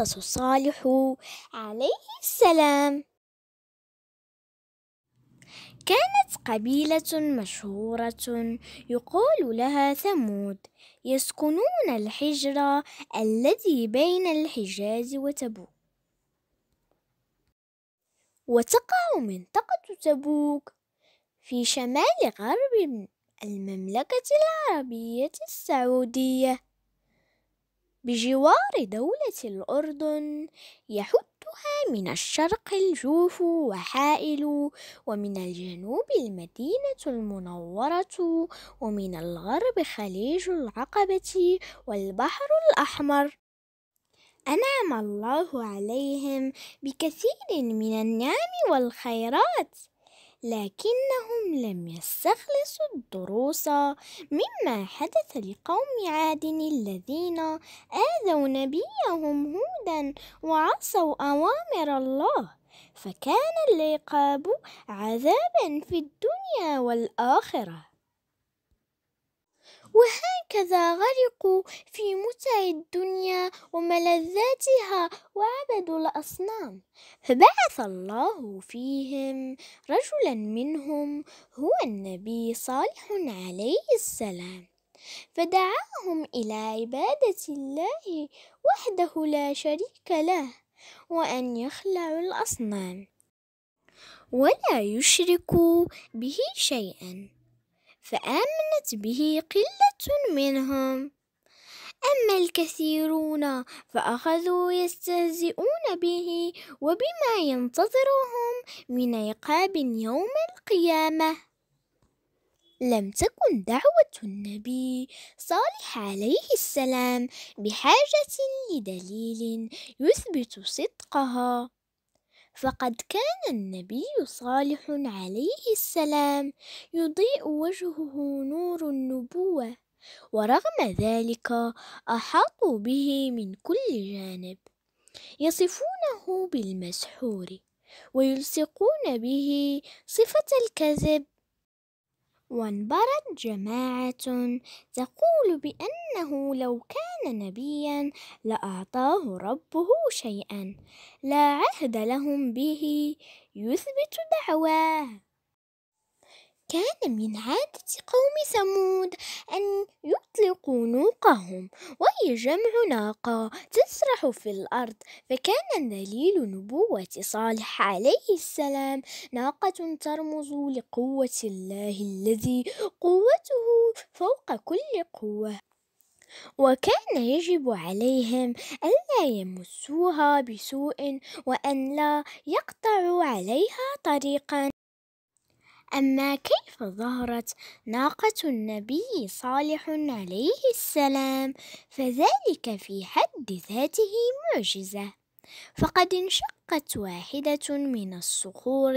قصص صالح عليه السلام كانت قبيلة مشهورة يقال لها ثمود يسكنون الحجر الذي بين الحجاز وتبوك وتقع منطقة تبوك في شمال غرب المملكة العربية السعودية بجوار دولة الأردن يحدها من الشرق الجوف وحائل ومن الجنوب المدينة المنورة ومن الغرب خليج العقبة والبحر الأحمر أنعم الله عليهم بكثير من النعم والخيرات لكنهم لم يستخلصوا الدروس مما حدث لقوم عاد الذين آذوا نبيهم هودا وعصوا أوامر الله فكان العقاب عذابا في الدنيا والآخرة وهكذا غرقوا في متع الدنيا وملذاتها وعبدوا الأصنام فبعث الله فيهم رجلا منهم هو النبي صالح عليه السلام فدعاهم إلى عبادة الله وحده لا شريك له وأن يخلعوا الأصنام ولا يشركوا به شيئا فآمنت به قلة منهم أما الكثيرون فأخذوا يستهزئون به وبما ينتظرهم من عقاب يوم القيامة لم تكن دعوة النبي صالح عليه السلام بحاجة لدليل يثبت صدقها فقد كان النبي صالح عليه السلام يضيء وجهه نور النبوة ورغم ذلك أحاطوا به من كل جانب يصفونه بالمسحور ويلصقون به صفة الكذب وانبرت جماعة تقول بأنه لو كان نبيا لأعطاه ربه شيئا لا عهد لهم به يثبت دعواه كان من عادة قوم ثمود أن يؤمنوا أطلقوا نوقهم وهي جمع ناقة تسرح في الأرض فكان دليل نبوة صالح عليه السلام ناقة ترمز لقوة الله الذي قوته فوق كل قوة وكان يجب عليهم ألا يمسوها بسوء وأن لا يقطعوا عليها طريقا أما كيف ظهرت ناقة النبي صالح عليه السلام فذلك في حد ذاته معجزة فقد انشقت واحدة من الصخور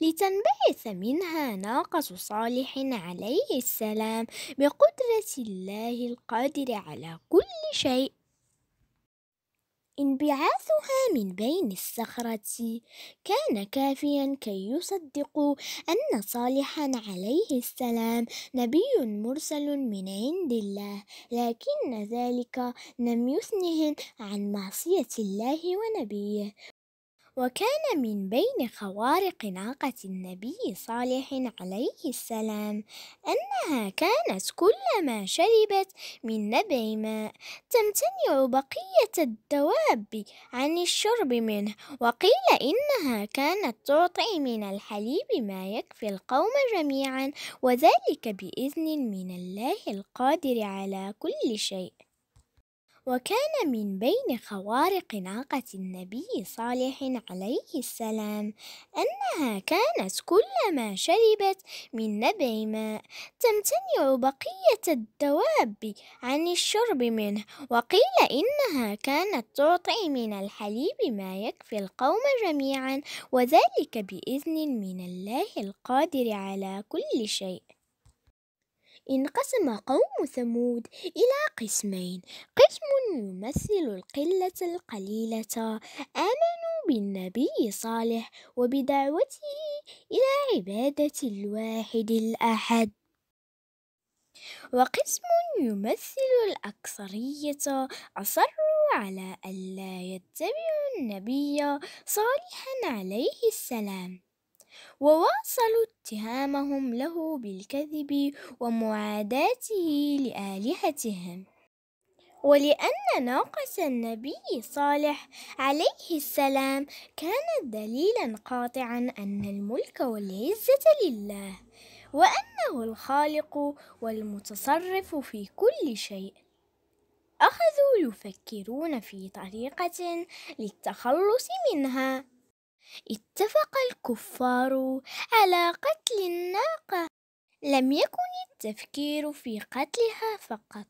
لتنبعث منها ناقة صالح عليه السلام بقدرة الله القادر على كل شيء انبعاثها من بين الصخرة كان كافيا كي يصدقوا أن صالحا عليه السلام نبي مرسل من عند الله لكن ذلك لم يثنهم عن معصية الله ونبيه وكان من بين خوارق ناقة النبي صالح عليه السلام أنها كانت كلما شربت من نبع ماء تمتنع بقية الدواب عن الشرب منه وقيل إنها كانت تعطي من الحليب ما يكفي القوم جميعا وذلك بإذن من الله القادر على كل شيء وكان من بين خوارق ناقة النبي صالح عليه السلام أنها كانت كلما شربت من نبع ماء تمتنع بقية الدواب عن الشرب منه وقيل إنها كانت تعطي من الحليب ما يكفي القوم جميعا وذلك بإذن من الله القادر على كل شيء انقسم قوم ثمود إلى قسمين قسم يمثل القلة القليلة آمنوا بالنبي صالح وبدعوته إلى عبادة الواحد الأحد وقسم يمثل الأكثرية أصروا على ألا يتبعوا النبي صالحا عليه السلام وواصلوا اتهامهم له بالكذب ومعاداته لآلهتهم ولأن ناقة النبي صالح عليه السلام كانت دليلا قاطعا أن الملك والعزة لله وأنه الخالق والمتصرف في كل شيء أخذوا يفكرون في طريقة للتخلص منها اتفق الكفار على قتل الناقة لم يكن التفكير في قتلها فقط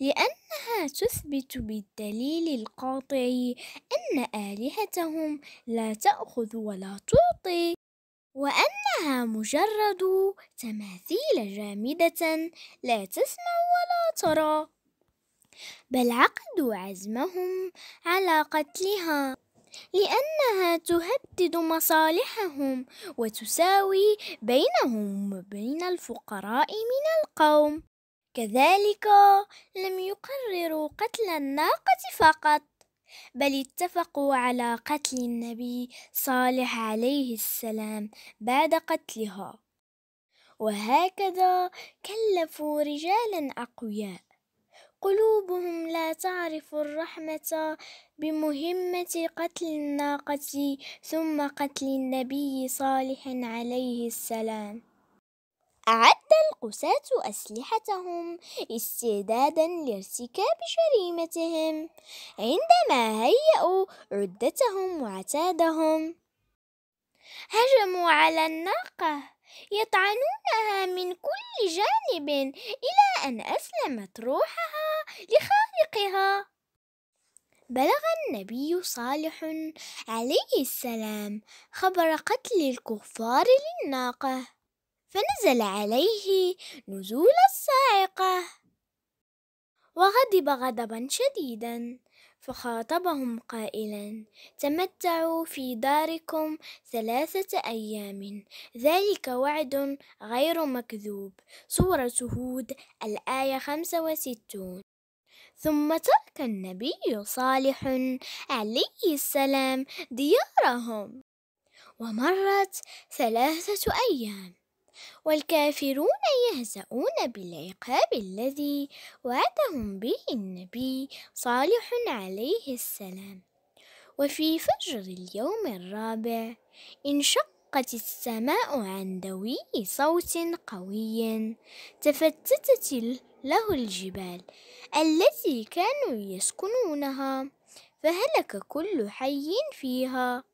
لأنها تثبت بالدليل القاطع أن آلهتهم لا تأخذ ولا تعطي وأنها مجرد تماثيل جامدة لا تسمع ولا ترى بل عقدوا عزمهم على قتلها لأنها تهدد مصالحهم وتساوي بينهم وبين الفقراء من القوم كذلك لم يقرروا قتل الناقة فقط بل اتفقوا على قتل النبي صالح عليه السلام بعد قتلها وهكذا كلفوا رجالا أقوياء قلوبهم لا تعرف الرحمة بمهمة قتل الناقة ثم قتل النبي صالح عليه السلام أعد القساة أسلحتهم استعدادا لارتكاب جريمتهم عندما هيأوا عدتهم وعتادهم هجموا على الناقة يطعنونها من كل جانب إلى أن أسلمت روحها لخالقها بلغ النبي صالح عليه السلام خبر قتل الكفار للناقة فنزل عليه نزول الصاعقة وغضب غضبا شديدا فخاطبهم قائلا تمتعوا في داركم ثلاثة أيام ذلك وعد غير مكذوب سورة هود الآية 65 ثم ترك النبي صالح عليه السلام ديارهم ومرت ثلاثة أيام والكافرون يهزؤون بالعقاب الذي وعدهم به النبي صالح عليه السلام وفي فجر اليوم الرابع انشقت السماء عن دوي صوت قوي تفتتت له الجبال التي كانوا يسكنونها فهلك كل حي فيها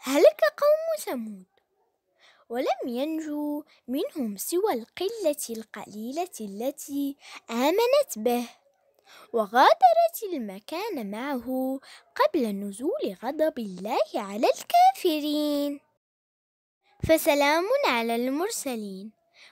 هلك قوم ثمود ولم ينجو منهم سوى القلة القليلة التي آمنت به وغادرت المكان معه قبل نزول غضب الله على الكافرين فسلام على المرسلين